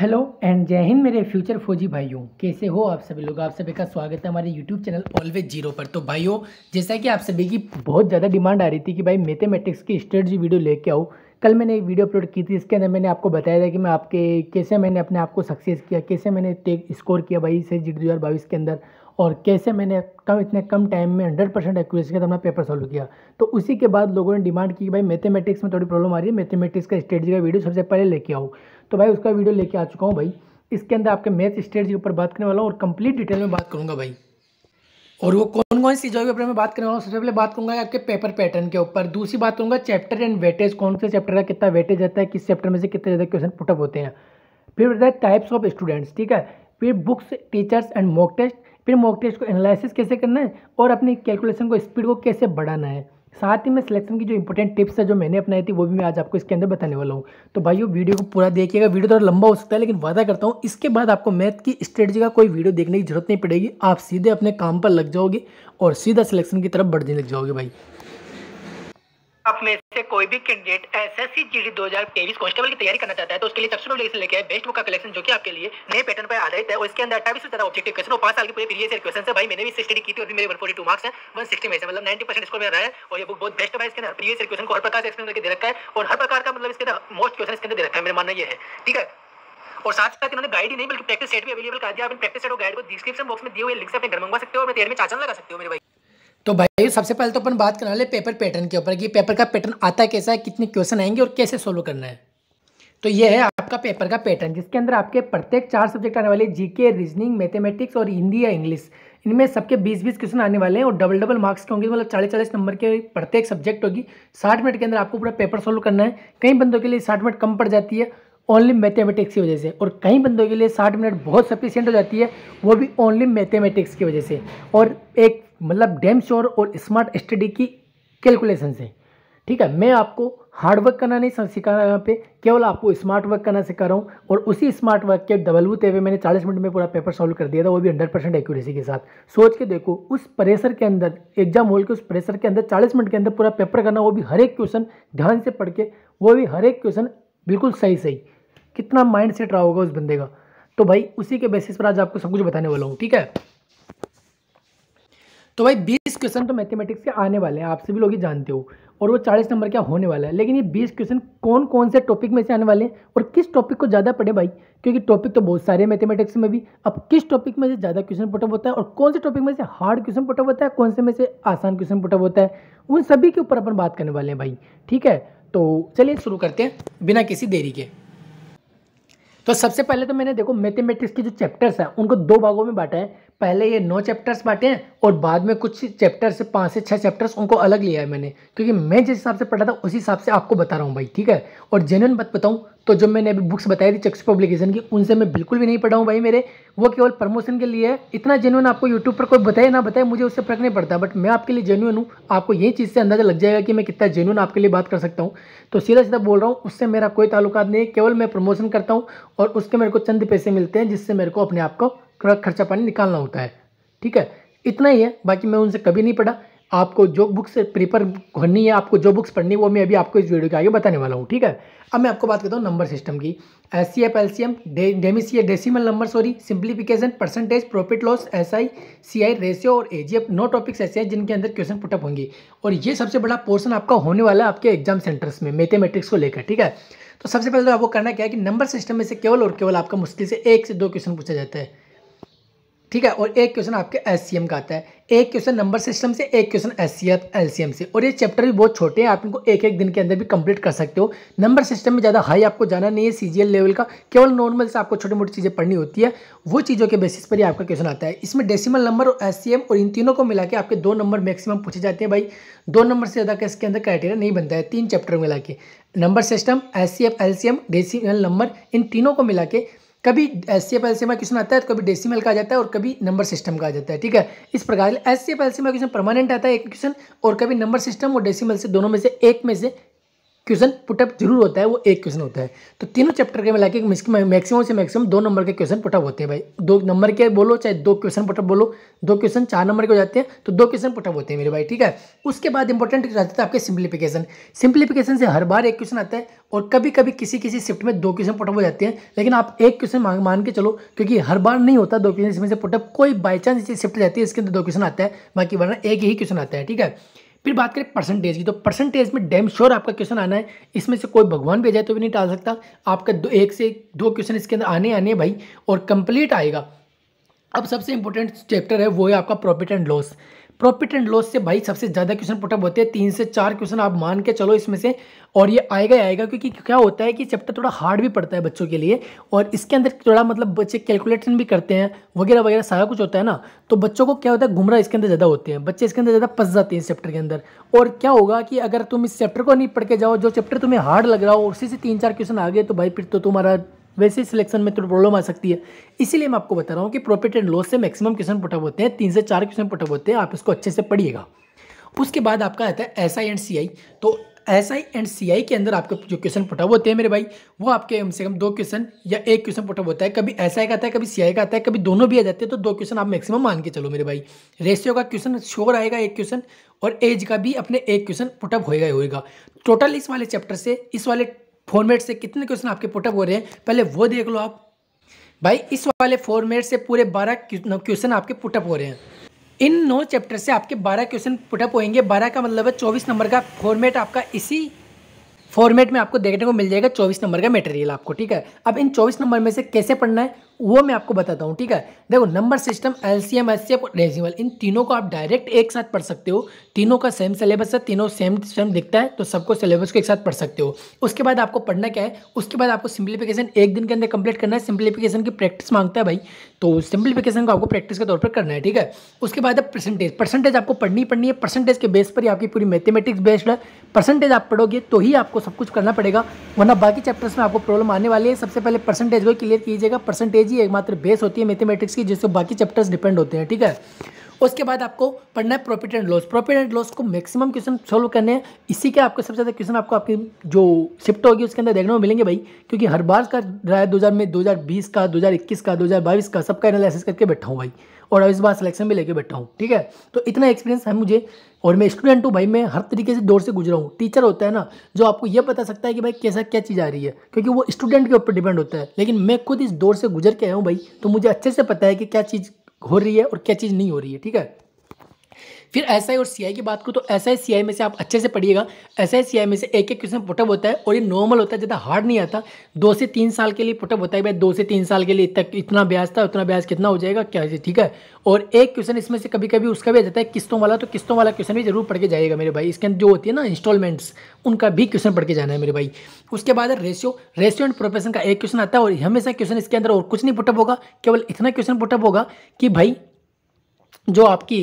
hello and जय हिंद मेरे future फौजी भाइयों कैसे हो आप सभी लोग आप सभी का स्वागत है हमारे यूट्यूब चैनल ऑलवेज जीरो पर तो भाइयों जैसा कि आप सभी की बहुत ज़्यादा डिमांड आ रही थी कि भाई मैथमेटिक्स की स्ट्रेटजी वीडियो लेके आओ कल मैंने एक वीडियो अपलोड की थी इसके अंदर मैंने आपको बताया था कि मैं आपके कैसे मैंने अपने आप को सक्सेस किया कैसे मैंने टेक स्कोर किया भाई से जी दो के अंदर और कैसे मैंने कम इतने कम टाइम में हंड्रेड परसेंट एक्यूरेसी के साथ अपना पेपर सॉल्व किया तो उसी के बाद लोगों ने डिमांड की कि भाई मैथमेटिक्स में थोड़ी प्रॉब्लम आ रही है मैथमेटिक्स का स्ट्रेटजी का वीडियो सबसे पहले लेके आओ तो भाई उसका वीडियो लेके आ चुका हूँ भाई इसके अंदर आपके मैथ स्टेट्स के ऊपर बात करने वाला हूँ और कंप्लीट डिटेल में बात करूँगा भाई और वो कौन कौन सी चीज़ों के ऊपर मैं बात करने वाला हूँ सबसे पहले बात करूँगा आपके पेपर पैटर्न के ऊपर दूसरी बात करूँगा चैप्टर एंड वेटेज कौन से चैप्टर का कितना वेटेज रहता है किस चैप्टर में से कितने ज़्यादा क्वेश्चन पुटअप होते हैं फिर बताया टाइप्स ऑफ स्टूडेंट्स ठीक है फिर books teachers and mock test फिर मॉक टेस्ट को एनालिसिस कैसे करना है और अपनी कैलकुलेशन को स्पीड को कैसे बढ़ाना है साथ ही में सिलेक्शन की जो इंपॉर्टेंट टिप्स है जो मैंने अपनाई थी वो भी मैं आज आपको इसके अंदर बताने वाला हूँ तो भाई वीडियो को पूरा देखिएगा वीडियो थोड़ा लंबा हो सकता है लेकिन वादा करता हूँ इसके बाद आपको मैथ की स्ट्रेटजी का कोई वीडियो देखने की जरूरत नहीं पड़ेगी आप सीधे अपने काम पर लग जाओगे और सीधा सिलेक्शन की तरफ बढ़ने लग जाओगे भाई आप में से कोई भी कैंडिडेट एसएससी जीडी 2023 कांस्टेबल की तैयारी करना चाहता है तो उसके लिए सबसे पहले लेके आए बेस्ट बुक का कलेक्शन जो कि आपके लिए नए पैटर्न पर आधारित है और इसके अंदर अट्ठाईस ज्यादा ऑब्जेक्टिव क्वेश्चन पांच साल के पूरे पीरियड से क्वेश्चन है भाई मैंने भी स्टडी की थी और मेरे वन फोर्टी टू मार्क्स है वन सिक्सटी में मतलब मतलब परसेंट स्कोर रहा है और ये बुक बहुत बेस्ट है इसके अंदर प्रीवियस क्वेश्चन को हर प्रकार से एक्सप्लेन करके दे रखा है और हर प्रकार का मतलब इसके अंदर मोस्ट क्वेश्चन इसके अंदर दे रखा है मेरा मानना ये है ठीक है और साथ साथ इन्होंने गाइड ही नहीं बल्कि प्रैक्टिस सेट भी अवेलेबल कर दिया आप प्रैक्टिस सेट और गाइड को डिस्क्रिप्शन बॉक्स में दिए हुए लिंक से अपने घर मंगवा सकते हो और अपने में चाचन लगा सकते हो मेरे भाई तो भाई सबसे पहले तो अपन बात करने वाले पेपर पैटर्न के ऊपर कि पेपर का पैटर्न आता कैसा है कितने क्वेश्चन आएंगे और कैसे सोल्व करना है तो ये है आपका पेपर का पैटर्न जिसके अंदर आपके प्रत्येक चार सब्जेक्ट आने वाले जीके रीजनिंग मैथमेटिक्स और हिंदी या इंग्लिश इनमें सबके बीस बीस क्वेश्चन आने वाले हैं और डबल डबल मार्क्स के होंगे मतलब चालीस चालीस नंबर के प्रत्येक सब्जेक्ट होगी साठ मिनट के अंदर आपको पूरा पेपर सोल्व करना है कई बंदों के लिए साठ मिनट कम पड़ जाती है ओनली मैथेमेटिक्स की वजह से और कई बंदों के लिए साठ मिनट बहुत सफिशियंट हो जाती है वो भी ओनली मैथेमेटिक्स की वजह से और एक मतलब डैम श्योर और स्मार्ट स्टडी की कैलकुलेशन से ठीक है मैं आपको हार्ड वर्क करना नहीं सिखा रहा यहाँ पे केवल आपको स्मार्ट वर्क करना सिखा रहा हूँ और उसी स्मार्ट वर्क के डबल वो तेवे मैंने 40 मिनट में पूरा पेपर सॉल्व कर दिया था वो भी 100 परसेंट एक्यूरेसी के साथ सोच के देखो उस प्रेशर के अंदर एग्जाम हॉल के उस प्रेशर के अंदर 40 मिनट के अंदर पूरा पेपर करना वो भी हर एक क्वेश्चन ध्यान से पढ़ के वो भी हर एक क्वेश्चन बिल्कुल सही सही कितना माइंड सेट रहा होगा उस बंदे का तो भाई उसी के बेसिस पर आज आपको सब कुछ बताने वाला हूँ ठीक है तो भाई बीस क्वेश्चन तो मैथमेटिक्स के आने वाले हैं आप सभी लोग ही जानते हो और वो चालीस नंबर क्या होने वाला है लेकिन ये बीस क्वेश्चन कौन कौन से टॉपिक में से आने वाले हैं और किस टॉपिक को ज़्यादा पढ़े भाई क्योंकि टॉपिक तो बहुत सारे मैथमेटिक्स में भी अब किस टॉपिक में से ज़्यादा क्वेश्चन पुटअप होता है और कौन से टॉपिक में से हार्ड क्वेश्चन पुटअप होता है कौन से में से आसान क्वेश्चन पुटअप होता है उन सभी के ऊपर अपन बात करने वाले हैं भाई ठीक है तो चलिए शुरू करते हैं बिना किसी देरी के तो सबसे पहले तो मैंने देखो मैथमेटिक्स के जो चैप्टर्स हैं उनको दो भागों में बांटा है पहले ये नौ चैप्टर्स बांटे हैं और बाद में कुछ चैप्टर से पाँच से छः चैप्टर्स उनको अलग लिया है मैंने क्योंकि मैं जिस हिसाब से पढ़ा था उसी हिसाब से आपको बता रहा हूँ भाई ठीक है और जेन्यून बात बताऊँ तो जो मैंने अभी बुक्स बताई थी चक्स पब्लिकेशन की उनसे मैं बिल्कुल भी नहीं पढ़ाऊँ भाई मेरे वो केवल प्रमोशन के लिए है इतना जेन्यून आपको यूट्यूब पर कोई बताए ना बताए मुझे उससे फर्क नहीं पड़ता बट मैं आपके लिए जेन्यून हूँ आपको यही चीज़ से अंदाजा लग जाएगा कि मैं कितना जेन्यून आपके लिए बात कर सकता हूँ तो सीधा सीधा बोल रहा हूँ उससे मेरा कोई ताल्लुकात नहीं है केवल मैं प्रमोशन करता हूँ और उसके मेरे को चंद पैसे मिलते हैं जिससे मेरे को अपने आप को खर्चा पानी निकालना होता है ठीक है इतना ही है बाकी मैं उनसे कभी नहीं पढ़ा आपको जो बुक्स पेपर करनी है आपको जो बुक्स पढ़नी है वो मैं अभी आपको इस वीडियो के आगे बताने वाला हूँ ठीक है अब मैं आपको बात करता हूँ नंबर सिस्टम की S C F L C M डेमी सी decimal number sorry simplification percentage profit loss S I C I ratio और ए जी एफ नो टॉपिक्स ऐसे हैं जिनके अंदर क्वेश्चन पुटअप होंगे और ये सबसे बड़ा पोर्सन आपका होने वाला है आपके एग्जाम सेंटर्स में मैथेमेटिक्स को लेकर ठीक है तो सबसे पहले तो आपको करना क्या है कि नंबर सिस्टम में से केवल और केवल आपका मुश्किल से एक से दो क्वेश्चन पूछा जाता है ठीक है और एक क्वेश्चन आपके एस का आता है एक क्वेश्चन नंबर सिस्टम से एक क्वेश्चन एस सी से और ये चैप्टर भी बहुत छोटे हैं आप इनको एक एक दिन के अंदर भी कंप्लीट कर सकते हो नंबर सिस्टम में ज़्यादा हाई आपको जाना नहीं है सी लेवल का केवल नॉर्मल से आपको छोटी मोटी चीज़ें पढ़नी होती है वो चीज़ों के बेसिस पर ही आपका क्वेश्चन आता है इसमें डेसिमल नंबर और एस और इन तीनों को मिला के आपके दो नंबर मैक्सिमम पूछे जाते हैं भाई दो नंबर से ज़्यादा इसके अंदर क्राइटेरिया नहीं बनता है तीन चैप्टर मिला के number system S C F L C M decimal number इन तीनों को मिला के कभी एससीएफ एलसीएम का क्वेश्चन आता है तो कभी डेसिमल का आ जाता है और कभी नंबर सिस्टम का आ जाता है ठीक है इस प्रकार एससीएफ एलसीएम का क्वेश्चन परमानेंट आता है एक क्वेश्चन और कभी नंबर सिस्टम और डेसिमल से दोनों में से एक में से क्वेश्चन पुटअप जरूर होता है वो एक क्वेश्चन होता है तो तीनों चैप्टर के मिला के मैक्सिमम से मैक्सिमम दो नंबर के क्वेश्चन पुटअप होते हैं भाई दो नंबर के बोलो चाहे दो क्वेश्चन पुटअप बोलो दो क्वेश्चन चार नंबर के हो जाते हैं तो दो क्वेश्चन पुटअप होते हैं मेरे भाई ठीक है उसके बाद इंपॉर्टेंट रहता है आपके सिंप्लीफिकेशन सिंप्लीफिकेशन से हर बार एक क्वेश्चन आता है और कभी कभी किसी किसी शिफ्ट में दो क्वेश्चन पुटअप हो जाते हैं लेकिन आप एक क्वेश्चन मान के चलो क्योंकि हर बार नहीं होता दो क्वेश्चन इसमें से पुटअप कोई बाई चांस शिफ्ट जाती है इसके अंदर दो क्वेश्चन आता है बाकी वरना एक ही क्वेश्चन आता है ठीक है फिर बात करें परसेंटेज की तो परसेंटेज में डैम श्योर आपका क्वेश्चन आना है इसमें से कोई भगवान भेजा तो भी नहीं टाल सकता आपका दो एक से दो क्वेश्चन इसके अंदर आने आने भाई और कंप्लीट आएगा अब सबसे इंपॉर्टेंट चैप्टर है वो है आपका profit and loss profit and loss से भाई सबसे ज़्यादा क्वेश्चन पुटअप होते हैं तीन से चार क्वेश्चन आप मान के चलो इसमें से और ये आएगा ही आएगा क्योंकि क्या होता है कि चैप्टर थोड़ा हार्ड भी पड़ता है बच्चों के लिए और इसके अंदर थोड़ा मतलब बच्चे कैलकुलेशन भी करते हैं वगैरह वगैरह सारा कुछ होता है ना तो बच्चों को क्या होता है घुमरा इसके अंदर ज़्यादा होते हैं बच्चे इसके अंदर ज़्यादा फंस जाते हैं इस चैप्टर के अंदर और क्या होगा कि अगर तुम इस चैप्टर को नहीं पढ़ के जाओ जो चैप्टर तुम्हें हार्ड लग रहा हो उसी से तीन चार क्वेश्चन आ गए तो भाई फिर तो तुम्हारा वैसे सिलेक्शन में थोड़ी प्रॉब्लम आ सकती है इसीलिए मैं आपको बता रहा हूँ कि प्रॉफिट एंड लॉस से मैक्सिमम क्वेश्चन पुटअप होते हैं तीन से चार क्वेश्चन पुटअप होते हैं आप इसको अच्छे से पढ़िएगा उसके बाद आपका आता है एस आई एंड सी आई तो एस आई एंड सी आई के अंदर आपके जो क्वेश्चन पुटअप होते हैं मेरे भाई वो आपके कम से कम दो क्वेश्चन या एक क्वेश्चन पुटअप होता है कभी एस आई का आता है कभी सी आई का आता है कभी दोनों भी आ जाते हैं तो दो क्वेश्चन आप मैक्सिमम मान के चलो मेरे भाई रेशियो का क्वेश्चन श्योर आएगा एक क्वेश्चन और एज का भी अपने एक क्वेश्चन पुटअप होएगा ही होएगा टोटल इस वाले चैप्टर से इस वाले फॉर्मेट से कितने क्वेश्चन आपके पुटअप हो रहे हैं पहले वो देख लो आप भाई इस वाले फॉर्मेट से पूरे बारह क्वेश्चन आपके पुटअप हो रहे हैं इन नौ चैप्टर से आपके बारह क्वेश्चन पुटअप होंगे बारह का मतलब है चौबीस नंबर का फॉर्मेट आपका इसी फॉर्मेट में आपको देखने को मिल जाएगा चौबीस नंबर का मटेरियल आपको ठीक है अब इन चौबीस नंबर में से कैसे पढ़ना है वो मैं आपको बताता हूँ ठीक है देखो number system L C M S C decimal इन तीनों को आप डायरेक्ट एक साथ पढ़ सकते हो तीनों का सेम सिलेबस है तीनों सेम सेम दिखता है तो सबको सिलेबस को एक साथ पढ़ सकते हो उसके बाद आपको पढ़ना क्या है उसके बाद आपको सिंप्लीफिकेशन एक दिन के अंदर कंप्लीट करना है सिंप्लीफिकेशन की प्रैक्टिस मांगता है भाई तो सिंप्लीफिकेशन को आपको प्रैक्टिस के तौर पर करना है ठीक है उसके बाद परसेंटेज परसेंटेज आपको पढ़नी पढ़नी है परसेंटेज के बेस पर ही आपकी पूरी मैथमेटिक्स बेस्ड है परसेंटेज आप पढ़ोगे तो ही आपको सब कुछ करना पड़ेगा वरना बाकी चैप्टर्स में आपको प्रॉब्लम आने वाली है सबसे पहले परसेंटेज को क्लियर कीजिएगा परसेंटेज बायोलॉजी एकमात्र बेस होती है मैथमेटिक्स की जिससे बाकी चैप्टर्स डिपेंड होते हैं ठीक है उसके बाद आपको पढ़ना है profit and loss profit and loss को मैक्सिमम क्वेश्चन सॉल्व करने हैं इसी के आपको सबसे ज़्यादा क्वेश्चन आपको आपकी जो शिफ्ट होगी उसके अंदर देखने को मिलेंगे भाई क्योंकि हर बार का रहा है दो में दो का दो का दो का सबका एनालिसिस करके बैठा हूँ भाई और अब इस बार सिलेक्शन भी लेके बैठा हूँ ठीक है तो इतना एक्सपीरियंस है मुझे और मैं स्टूडेंट हूँ भाई मैं हर तरीके से दौर से गुजरा हूँ टीचर होता है ना जो आपको ये बता सकता है कि भाई कैसा क्या चीज़ आ रही है क्योंकि वो स्टूडेंट के ऊपर डिपेंड होता है लेकिन मैं खुद इस दौर से गुजर के आया हूँ भाई तो मुझे अच्छे से पता है कि क्या चीज़ हो रही है और क्या चीज़ नहीं हो रही है ठीक है फिर एस और सी की बात करूँ तो एस आई में से आप अच्छे से पढ़िएगा एस आई में से एक एक क्वेश्चन पुटअप होता है और ये नॉर्मल होता है ज़्यादा हार्ड नहीं आता दो से तीन साल के लिए पुटअप होता है भाई दो से तीन साल के लिए तक इतना ब्याज था उतना ब्याज कितना हो जाएगा क्या ठीक है और एक क्वेश्चन इसमें से कभी कभी उसका भी आ जाता है किस्तों वाला तो किस्तों वाला क्वेश्चन भी जरूर पढ़ के जाएगा मेरे भाई इसके अंदर जो होती है ना इंस्टॉलमेंट्स उनका भी क्वेश्चन पढ़ के जाना है मेरे भाई उसके बाद रेशियो रेशियो एंड प्रोफेशन का एक क्वेश्चन आता है और हमेशा क्वेश्चन इसके अंदर और कुछ नहीं पुटअप होगा केवल इतना क्वेश्चन पुटअप होगा कि भाई जो आपकी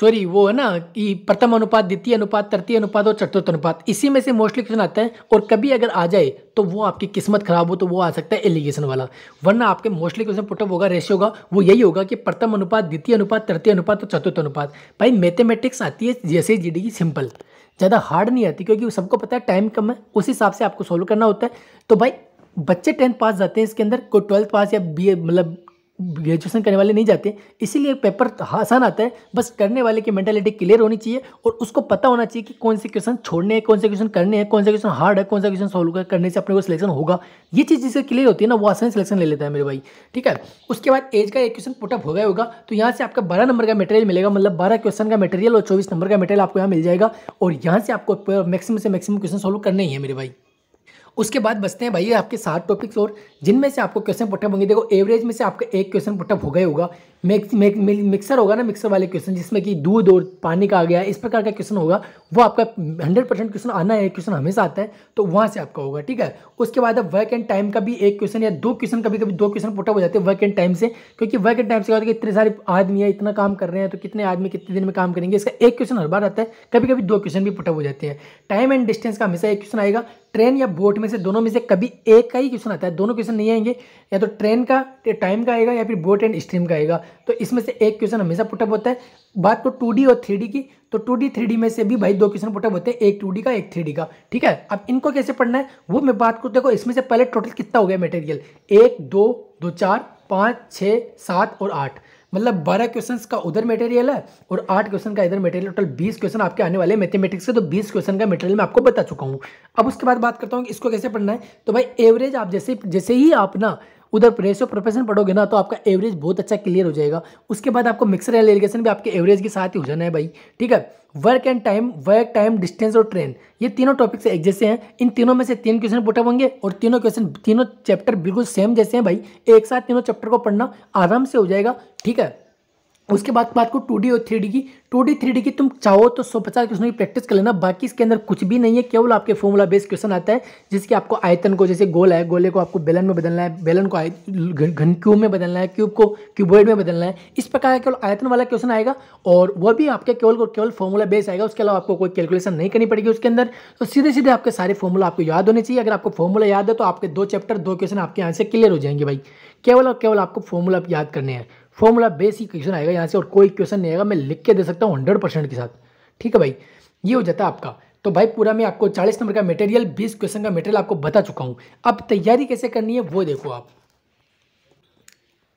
सॉरी वो है ना कि प्रथम अनुपात द्वितीय अनुपात तृतीय अनुपात और चतुर्थ अनुपात इसी में से मोस्टली क्वेश्चन आता है और कभी अगर आ जाए तो वो आपकी किस्मत खराब हो तो वो आ सकता है एलिगेशन वाला वरना आपके मोस्टली क्वेश्चन पुटअप होगा रेशियो होगा वो यही होगा कि प्रथम अनुपात द्वितीय अनुपात तृतीय अनुपात और चतुर्थ अनुपात भाई मैथमेटिक्स आती है जैसे जी की सिंपल ज़्यादा हार्ड नहीं आती क्योंकि सबको पता है टाइम कम है उस हिसाब से आपको सॉल्व करना होता है तो भाई बच्चे टेंथ पास जाते हैं इसके अंदर कोई ट्वेल्थ पास या बी मतलब ग्रेजुएशन करने वाले नहीं जाते इसीलिए पेपर तो आसान आता है बस करने वाले की मैंटेलिटी क्लियर होनी चाहिए और उसको पता होना चाहिए कि कौन से क्वेश्चन छोड़ने हैं कौन से क्वेश्चन करने हैं कौन से क्वेश्चन हार्ड है कौन सा क्वेश्चन सॉल्व करने से अपने को सिलेक्शन होगा ये चीज़ जिससे क्लियर होती है ना वो आसान सिलेक्शन ले लेता है मेरे भाई ठीक है उसके बाद एज का एक क्वेश्चन पुटअप हो गया होगा तो यहाँ से आपका बारह नंबर का मटेरियल मिलेगा मतलब बारह क्वेश्चन का मटेरियल और चौबीस नंबर का मटेरियल आपको यहाँ मिल जाएगा और यहाँ से आपको मैक्सिमम से मैक्सिमम क्वेश्चन सोल्व करने ही है मेरे भाई उसके बाद बचते हैं भाई आपके सात टॉपिक्स और जिनमें से आपको क्वेश्चन पुटअप होंगे देखो एवरेज में से आपका एक क्वेश्चन पुटअप हो गए होगा मिक्सर होगा ना मिक्सर वाले क्वेश्चन जिसमें कि दूध और पानी का आ गया इस प्रकार का क्वेश्चन होगा वो आपका हंड्रेड परसेंट क्वेश्चन आना है क्वेश्चन हमेशा आता है तो वहाँ से आपका होगा ठीक है उसके बाद वर्क एंड टाइम का भी एक क्वेश्चन या दो क्वेश्चन कभी कभी दो क्वेश्चन पुटअप हो जाते हैं वर्क एंड टाइम से क्योंकि वर्क एंड टाइम से क्या होता है कि इतने सारे आदमी है इतना काम कर रहे हैं तो कितने आदमी कितने दिन में काम करेंगे इसका एक क्वेश्चन हर बार आता है कभी कभी दो क्वेश्चन भी पुटअप हो जाते हैं टाइम एंड डिस्टेंस का हमेशा एक क्वेश्चन आएगा ट्रेन या बोट में से दोनों में से कभी एक का ही क्वेश्चन आता है दोनों क्वेश्चन नहीं आएंगे या तो ट्रेन का टाइम का आएगा या फिर बोट एंड स्ट्रीम का आएगा तो इसमें से एक क्वेश्चन हमेशा पुटअप होता है बात तो टू और थ्री की तो टू डी में से भी भाई दो क्वेश्चन पुटअप होते हैं एक टू का एक थ्री का ठीक है अब इनको कैसे पढ़ना है वो मैं बात करूँ देखो इसमें से पहले टोटल कितना हो गया मटेरियल एक दो दो चार पाँच छः सात और आठ मतलब बारह क्वेश्चंस का उधर मटेरियल है और आठ क्वेश्चन का इधर मटेरियल टोटल बीस क्वेश्चन आपके आने वाले मैथमेटिक्स के तो बीस क्वेश्चन का मटेरियल मैं आपको बता चुका हूँ अब उसके बाद बात करता हूँ कि इसको कैसे पढ़ना है तो भाई एवरेज आप जैसे जैसे ही आप ना उधर रेशियो प्रोफेशन पढ़ोगे ना तो आपका एवरेज बहुत अच्छा क्लियर हो जाएगा उसके बाद आपको मिक्सर एंड एलिगेशन भी आपके एवरेज के साथ ही हो जाना है भाई ठीक है work and time work time distance और ट्रेन ये तीनों टॉपिक्स एक जैसे हैं इन तीनों में से तीन क्वेश्चन पुटअप होंगे और तीनों क्वेश्चन तीनों चैप्टर बिल्कुल सेम जैसे हैं भाई एक साथ तीनों चैप्टर को पढ़ना आराम से हो जाएगा ठीक है उसके बाद बात को टू डी और थ्री डी की टू डी थ्री डी की तुम चाहो तो सौ पचास क्वेश्चनों की प्रैक्टिस कर लेना बाकी इसके अंदर कुछ भी नहीं है केवल आपके फॉर्मूला बेस्ड क्वेश्चन आता है जिसके आपको आयतन को जैसे गोल है गोले को आपको बेलन में बदलना है बेलन को घन क्यूब में बदलना है क्यूब को क्यूबोर्ड में बदलना है इस प्रकार का केवल आयतन वाला क्वेश्चन आएगा और वह भी आपके केवल और केवल फॉर्मूला बेस आएगा उसके अलावा आपको कोई कैलकुलेशन नहीं करनी पड़ेगी उसके अंदर तो सीधे सीधे आपके सारे फॉर्मूला आपको याद होने चाहिए अगर आपको फॉर्मूला याद है तो आपके दो चैप्टर दो क्वेश्चन आपके यहाँ से क्लियर हो जाएंगे भाई केवल और केवल आपको फॉर्मूला याद करने हैं फॉर्मूला बेस ही क्वेश्चन आएगा यहाँ से और कोई क्वेश्चन नहीं आएगा मैं लिख के दे सकता हूँ हंड्रेड परसेंट के साथ ठीक है भाई ये हो जाता है आपका तो भाई पूरा मैं आपको चालीस नंबर का मटेरियल बीस क्वेश्चन का मटेरियल आपको बता चुका हूँ अब तैयारी कैसे करनी है वो देखो आप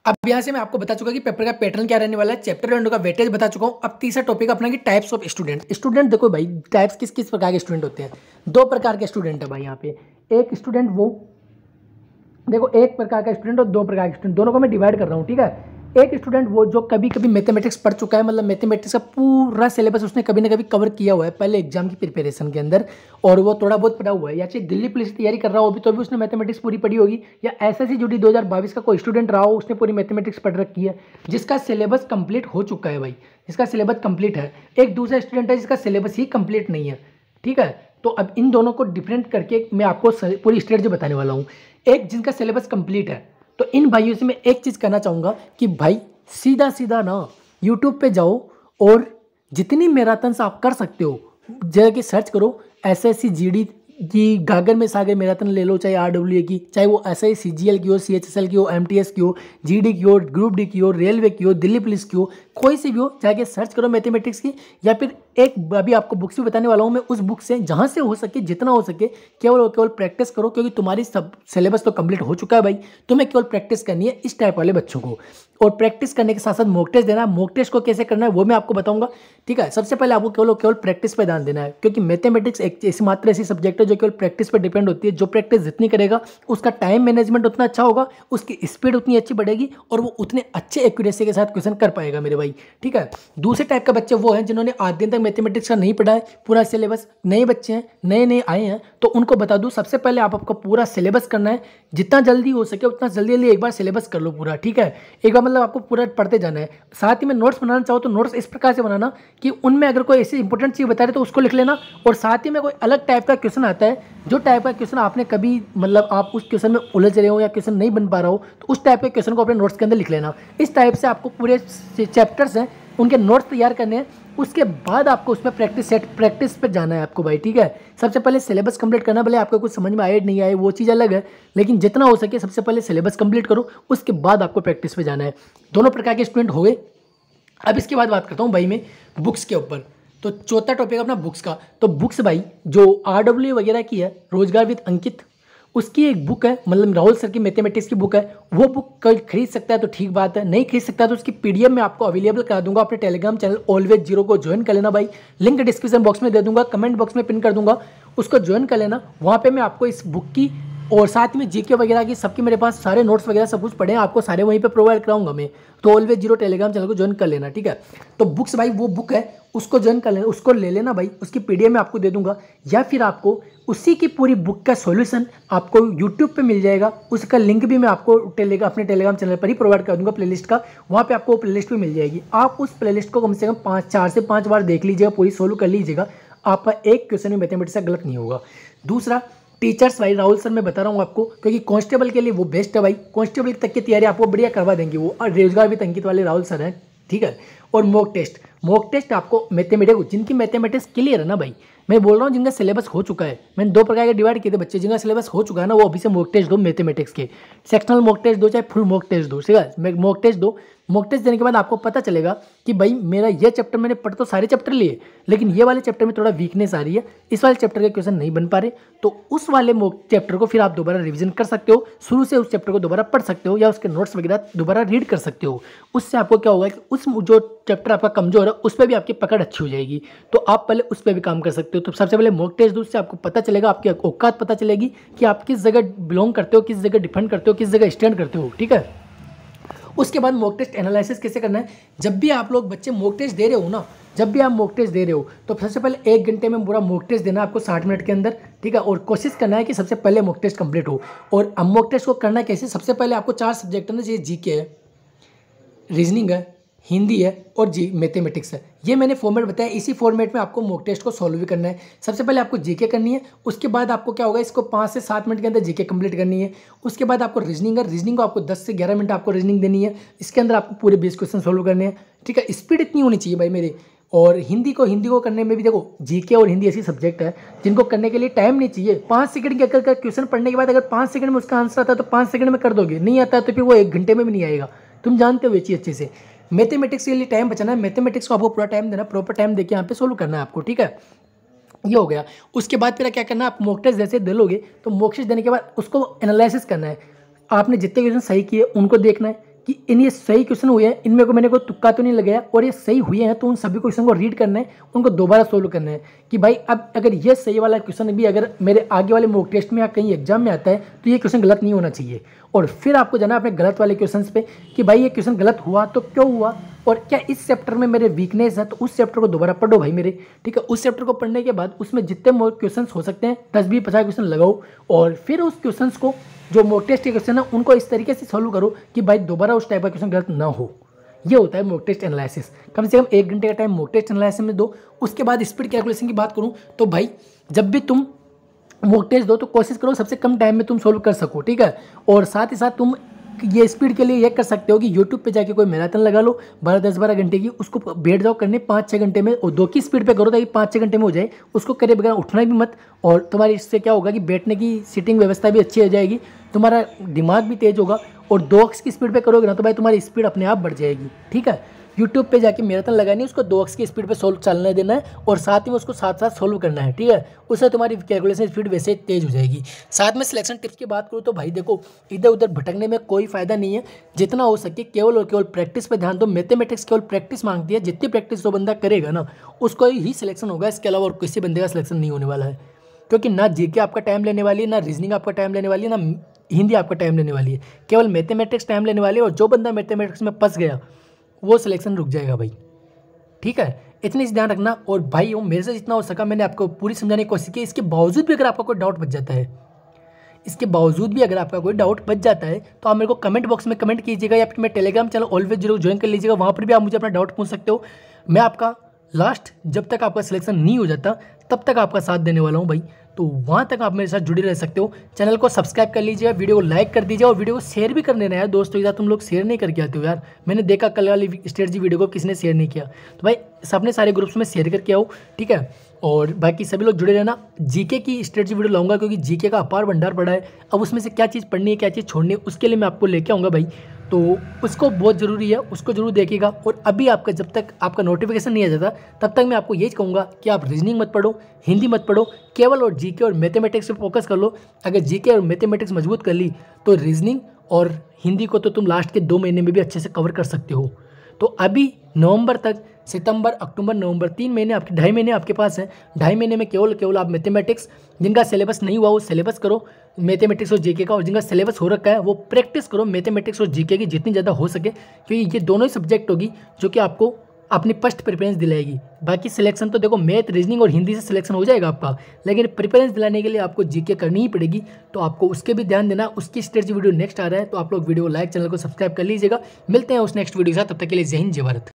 अब यहाँ से मैं आपको बता चुका कि पेपर का पैटर्न क्या रहने वाला है चैप्टर एंड का वेटेज बता चुका हूँ अब तीसरा टॉपिक अपना कि टाइप्स ऑफ स्टूडेंट स्टूडेंट देखो भाई टाइप्स किस किस प्रकार के स्टूडेंट होते हैं दो प्रकार के स्टूडेंट है भाई यहाँ पे एक स्टूडेंट वो देखो एक प्रकार का स्टूडेंट और दो प्रकार के स्टूडेंट दोनों को मैं डिवाइड कर रहा हूँ ठीक है एक स्टूडेंट वो जो कभी कभी मैथमेटिक्स पढ़ चुका है मतलब मैथमेटिक्स का पूरा सिलेबस उसने कभी ना कभी कवर किया हुआ है पहले एग्जाम की प्रिपरेशन के अंदर और वो थोड़ा बहुत पढ़ा हुआ है या चाहे दिल्ली पुलिस की तैयारी कर रहा हो अभी तो भी उसने मैथमेटिक्स पूरी पढ़ी होगी या एस सी जुड़ी 2022 का कोई स्टूडेंट रहा हो उसने पूरी मैथमेटिक्स पढ़ रखी है जिसका सिलेबस कंप्लीट हो चुका है भाई जिसका सिलेबस कंप्लीट है एक दूसरा स्टूडेंट है जिसका सिलेबस ही कंप्लीट नहीं है ठीक है तो अब इन दोनों को डिफरेंट करके मैं आपको पूरी स्टेट जो बताने वाला हूँ एक जिनका सिलेबस कंप्लीट है तो इन भाइयों से मैं एक चीज़ कहना चाहूँगा कि भाई सीधा सीधा ना यूट्यूब पे जाओ और जितनी मैराथन आप कर सकते हो जगह की सर्च करो S S C G D की गागर में सागर मैराथन ले लो चाहे आर डब्ल्यू ए की चाहे वो S I C G L की हो सी एच एस एल की हो एम टी एस की हो जी डी की हो ग्रुप डी की हो रेलवे की हो दिल्ली पुलिस की हो कोई से भी हो जाके सर्च करो मैथमेटिक्स की या फिर एक अभी आपको बुक्स भी बताने वाला हूँ मैं उस बुक से जहाँ से हो सके जितना हो सके केवल और केवल प्रैक्टिस करो क्योंकि तुम्हारी सब सिलेबस तो कंप्लीट हो चुका है भाई तुम्हें केवल प्रैक्टिस करनी है इस टाइप वाले बच्चों को और प्रैक्टिस करने के साथ साथ मॉक टेस्ट देना है मॉक टेस्ट को कैसे करना है वो मैं आपको बताऊंगा ठीक है सबसे पहले आपको केवल और केवल प्रैक्टिस पर ध्यान देना है क्योंकि मैथमेटिक्स एक ऐसी मात्र ऐसी सब्जेक्ट है जो केवल प्रैक्टिस पर डिपेंड होती है जो प्रैक्टिस जितनी करेगा उसका टाइम मैनेजमेंट उतना अच्छा होगा उसकी स्पीड उतनी अच्छी बढ़ेगी और वो उतने अच्छे एक्यूरेसी के साथ क्वेश्चन कर पाएगा मेरे भाई गई ठीक है दूसरे टाइप का बच्चे वो हैं जिन्होंने आज दिन तक मैथमेटिक्स का नहीं पढ़ा है पूरा सिलेबस नए बच्चे हैं नए नए आए हैं तो उनको बता दूँ सबसे पहले आप आपका पूरा सिलेबस करना है जितना जल्दी हो सके उतना जल्दी जल्दी एक बार सिलेबस कर लो पूरा ठीक है एक बार मतलब आपको पूरा पढ़ते जाना है साथ ही में नोट्स बनाना चाहो तो नोट्स इस प्रकार से बनाना कि उनमें अगर कोई ऐसी इंपॉर्टेंट चीज़ बता रहे तो उसको लिख लेना और साथ ही में कोई अलग टाइप का क्वेश्चन आता है जो टाइप का क्वेश्चन आपने कभी मतलब आप उस क्वेश्चन में उलझ रहे हो या क्वेश्चन नहीं बन पा रहा हो तो उस टाइप के क्वेश्चन को अपने नोट्स के अंदर लिख लेना इस टाइप से आपको पूरे चैप्टर्स हैं उनके नोट्स तैयार करने हैं उसके बाद आपको उसमें प्रैक्टिस सेट प्रैक्टिस पर जाना है आपको भाई ठीक है सबसे पहले सिलेबस कंप्लीट करना भले आपको कुछ समझ में आए नहीं आए वो चीज़ अलग है लेकिन जितना हो सके सबसे पहले सिलेबस कंप्लीट करो उसके बाद आपको प्रैक्टिस पर जाना है दोनों प्रकार के स्टूडेंट हो गए अब इसके बाद बात करता हूँ भाई मैं बुक्स के ऊपर तो चौथा टॉपिक अपना बुक्स का तो बुक्स भाई जो आर वगैरह की है रोजगार विद अंकित उसकी एक बुक है मतलब राहुल सर की मैथमेटिक्स की बुक है वो बुक कल खरीद सकता है तो ठीक बात है नहीं खरीद सकता है तो उसकी पीडीएफ में आपको अवेलेबल करा दूंगा अपने टेलीग्राम चैनल ऑलवेज जीरो को ज्वाइन कर लेना भाई लिंक डिस्क्रिप्शन बॉक्स में दे दूंगा कमेंट बॉक्स में पिन कर दूंगा उसको ज्वाइन कर लेना वहाँ पर मैं आपको इस बुक की और साथ में जीके वगैरह की सबके मेरे पास सारे नोट्स वगैरह सब कुछ पड़े हैं आपको सारे वहीं पे प्रोवाइड कराऊंगा मैं तो ऑलवेज जीरो टेलीग्राम चैनल को ज्वाइन कर लेना ठीक है तो बुक्स भाई वो बुक है उसको ज्वाइन कर लेना उसको ले लेना भाई उसकी पीडीएफ में आपको दे दूंगा या फिर आपको उसी की पूरी बुक का सॉल्यूशन आपको यूट्यूब पे मिल जाएगा उसका लिंक भी मैं आपको टेलीग्राम अपने टेलीग्राम चैनल पर ही प्रोवाइड कर दूंगा प्लेलिस्ट का वहाँ पे आपको प्लेलिस्ट भी मिल जाएगी आप उस प्लेलिस्ट को कम से कम पाँच चार से पाँच बार देख लीजिएगा पूरी सोल्व कर लीजिएगा आपका एक क्वेश्चन भी मैथमेटिक्स का गलत नहीं होगा दूसरा टीचर्स भाई राहुल सर मैं बता रहा हूँ आपको क्योंकि कॉन्स्टेबल के लिए वो बेस्ट है भाई कॉन्स्टेबल तक की तैयारी आपको बढ़िया करवा देंगे वो और रोजगार भी तंकित वाले राहुल सर हैं ठीक है और मॉक टेस्ट मॉक टेस्ट आपको मैथमेटिक्स जिनकी मैथमेटिक्स क्लियर है ना भाई मैं बोल रहा हूँ जिनका सिलेबस हो चुका है मैंने दो प्रकार के डिवाइड किए थे बच्चे जिनका सिलेबस हो चुका है ना वो अभी से मॉक टेस्ट दो मैथमेटिक्स के सेक्शनल मॉक टेस्ट दो चाहे फुल मॉक टेस्ट दो ठीक है मॉक टेस्ट दो मॉक टेस्ट देने के बाद आपको पता चलेगा कि भाई मेरा ये चैप्टर मैंने पढ़ तो सारे चैप्टर लिए लेकिन ये वाले चैप्टर में थोड़ा वीकनेस आ रही है इस वाले चैप्टर के क्वेश्चन नहीं बन पा रहे तो उस वाले मॉक चैप्टर को फिर आप दोबारा रिविजन कर सकते हो शुरू से उस चैप्टर को दोबारा पढ़ सकते हो या उसके नोट्स वगैरह दोबारा रीड कर सकते हो उससे आपको क्या होगा कि उस जो चैप्टर आपका कमज़ोर है उस पर भी आपकी पकड़ अच्छी हो जाएगी तो आप पहले उस पर भी काम कर सकते हो तो सबसे पहले मॉक टेस्ट दूसरे आपको पता चलेगा आपकी औकात पता चलेगी कि आप किस जगह बिलोंग करते हो किस जगह डिफेंड करते हो किस जगह स्टैंड करते हो ठीक है उसके बाद मॉक टेस्ट एनालिसिस कैसे करना है जब भी आप लोग बच्चे मॉक टेस्ट दे रहे हो ना जब भी आप मॉक टेस्ट दे रहे हो तो सबसे पहले एक घंटे में पूरा मॉक टेस्ट देना आपको साठ मिनट के अंदर ठीक है और कोशिश करना है कि सबसे पहले मॉक टेस्ट कंप्लीट हो और अब मॉक टेस्ट को करना कैसे सबसे पहले आपको चार सब्जेक्ट होने चाहिए जी के है रीजनिंग है हिंदी है और जी मैथेमेटिक्स है ये मैंने फॉर्मेट बताया इसी फॉर्मेट में आपको मॉक टेस्ट को सॉल्व भी करना है सबसे पहले आपको जीके करनी है उसके बाद आपको क्या होगा इसको पाँच से सात मिनट के अंदर जीके कंप्लीट करनी है उसके बाद आपको रीजनिंग है रीजनिंग को आपको दस से ग्यारह मिनट आपको रीजनिंग देनी है इसके अंदर आपको पूरे बीस क्वेश्चन सोल्व करने हैं ठीक है स्पीड इतनी होनी चाहिए भाई मेरी और हिंदी को हिंदी को करने में भी देखो जीके और हिंदी ऐसी सब्जेक्ट है जिनको करने के लिए टाइम नहीं चाहिए पाँच सेकंड के अगर क्वेश्चन पढ़ने के बाद अगर पाँच सेकंड में उसका आंसर आता है तो पाँच सेकंड में कर दोगे नहीं आता तो फिर वो एक घंटे में भी नहीं आएगा तुम जानते हो ये चीज़ अच्छे से मैथमेटिक्स के लिए टाइम बचाना है मैथमेटिक्स को आपको पूरा टाइम देना प्रॉपर टाइम देके यहाँ पे सोल्व करना है आपको ठीक है ये हो गया उसके बाद फिर क्या करना है आप मॉक टेस्ट जैसे दे लोगे तो मॉक टेस्ट देने के बाद उसको एनालिसिस करना है आपने जितने क्वेश्चन सही किए उनको देखना है कि इन ये सही क्वेश्चन हुए हैं इनमें को मैंने कोई तुक्का तो नहीं लगाया और ये सही हुए हैं तो उन सभी क्वेश्चन को रीड करना है उनको दोबारा सोल्व करना है कि भाई अब अगर ये सही वाला क्वेश्चन भी अगर मेरे आगे वाले मॉक टेस्ट में या कहीं एग्जाम में आता है तो ये क्वेश्चन गलत नहीं होना चाहिए और फिर आपको जाना अपने गलत वाले क्वेश्चन पे कि भाई ये क्वेश्चन गलत हुआ तो क्यों हुआ और क्या इस चैप्टर में मेरे वीकनेस है तो उस चैप्टर को दोबारा पढ़ो भाई मेरे ठीक है उस चैप्टर को पढ़ने के बाद उसमें जितने मोर क्वेश्चन हो सकते हैं दस बीस पचास क्वेश्चन लगाओ और फिर उस क्वेश्चन को जो मोक टेस्ट के क्वेश्चन है उनको इस तरीके से सॉल्व करो कि भाई दोबारा उस टाइप का क्वेश्चन गलत ना हो ये होता है मोक टेस्ट एनालिसिस कम से कम एक घंटे का टाइम मोक टेस्ट एनालिसिस में दो उसके बाद स्पीड कैलकुलेशन की बात करूँ तो भाई जब भी तुम वो टेस्ट दो तो कोशिश करो सबसे कम टाइम में तुम सोल्व कर सको ठीक है और साथ ही साथ तुम ये स्पीड के लिए ये कर सकते हो कि यूट्यूब पे जाके कोई मैराथन लगा लो बारह दस बारह घंटे की उसको बैठ जाओ करने पाँच छः घंटे में और दो की स्पीड पे करो ताकि पाँच छः घंटे में हो जाए उसको करे बगैर उठना भी मत और तुम्हारी इससे क्या होगा कि बैठने की सीटिंग व्यवस्था भी अच्छी हो जाएगी तुम्हारा दिमाग भी तेज़ होगा और दो की स्पीड पर करोगे ना तो भाई तुम्हारी स्पीड अपने आप बढ़ जाएगी ठीक है यूट्यूब पे जाके मैराथन लगानी उसको दो अक्स की स्पीड पे सोल्व चलने देना है और साथ में उसको साथ साथ सोल्व करना है ठीक है उससे तुम्हारी कैलकुलेशन स्पीड वैसे तेज़ हो जाएगी साथ में सिलेक्शन टिप्स की बात करूँ तो भाई देखो इधर उधर भटकने में कोई फ़ायदा नहीं है जितना हो सके केवल और केवल प्रैक्टिस पर ध्यान दो मैथमेटिक्स केवल प्रैक्टिस मांगती है जितनी प्रैक्टिस जो बंदा करेगा ना उसको ही सिलेक्शन होगा इसके अलावा और किसी बंदे का सिलेक्शन नहीं होने वाला है क्योंकि ना जीके आपका टाइम लेने वाली है ना रीजनिंग आपका टाइम लेने वाली है ना हिंदी आपका टाइम लेने वाली है केवल मैथमेटिक्स टाइम लेने वाली है और जो बंदा मैथमेटिक्स में फंस गया वो सिलेक्शन रुक जाएगा भाई ठीक है इतने से ध्यान रखना और भाई वो मेरे से जितना हो सका मैंने आपको पूरी समझाने की कोशिश की इसके बावजूद भी अगर आपका कोई डाउट बच जाता है इसके बावजूद भी अगर आपका कोई डाउट बच जाता है तो आप मेरे को कमेंट बॉक्स में कमेंट कीजिएगा या फिर मेरे टेलीग्राम चैनल ऑलवेज जरूर ज्वाइन कर लीजिएगा वहाँ पर भी आप मुझे अपना डाउट पूछ सकते हो मैं आपका लास्ट जब तक आपका सिलेक्शन नहीं हो जाता तब तक आपका साथ देने वाला हूँ भाई तो वहाँ तक आप मेरे साथ जुड़े रह सकते हो चैनल को सब्सक्राइब कर लीजिए वीडियो को लाइक कर दीजिए और वीडियो को शेयर भी कर देना यार दोस्तों के साथ तुम लोग शेयर नहीं करके आते हो यार मैंने देखा कल वाली स्ट्रेटजी वीडियो को किसने शेयर नहीं किया तो भाई सबने सारे ग्रुप्स में शेयर करके आओ ठीक है और बाकी सभी लोग जुड़े रहना जीके की स्ट्रेटजी वीडियो लाऊंगा क्योंकि जीके का अपार भंडार पड़ा है अब उसमें से क्या चीज़ पढ़नी है क्या चीज़ छोड़नी है उसके लिए मैं आपको लेके आऊँगा भाई तो उसको बहुत ज़रूरी है उसको ज़रूर देखिएगा और अभी आपका जब तक आपका नोटिफिकेशन नहीं आ जाता तब तक मैं आपको यही कहूँगा कि आप रीजनिंग मत पढ़ो हिंदी मत पढ़ो केवल और जीके और मैथमेटिक्स पे फोकस कर लो अगर जीके और मैथमेटिक्स मजबूत कर ली तो रीजनिंग और हिंदी को तो तुम लास्ट के दो महीने में भी अच्छे से कवर कर सकते हो तो अभी नवंबर तक सितंबर अक्टूबर नवंबर तीन महीने आपके ढाई महीने आपके पास हैं ढाई महीने में केवल केवल आप मैथमेटिक्स जिनका सिलेबस नहीं हुआ वो सिलेबस करो मैथमेटिक्स और जीके का और जिनका सिलेबस हो रखा है वो प्रैक्टिस करो मैथमेटिक्स और जीके की जितनी ज़्यादा हो सके क्योंकि ये दोनों ही सब्जेक्ट होगी जो कि आपको अपनी फर्स्ट प्रेफरेंस दिलाएगी बाकी सिलेक्शन तो देखो मैथ रीजनिंग और हिंदी से सिलेक्शन हो जाएगा आपका लेकिन प्रेफरेंस दिलाने के लिए आपको जीके करनी ही पड़ेगी तो आपको उसके भी ध्यान देना उसकी स्ट्रेटजी वीडियो नेक्स्ट आ रहा है तो आप लोग वीडियो लाइक चैनल को सब्सक्राइब कर लीजिएगा मिलते हैं उस नेक्स्ट वीडियो के साथ तब तक के लिए जय हिंद जय भारत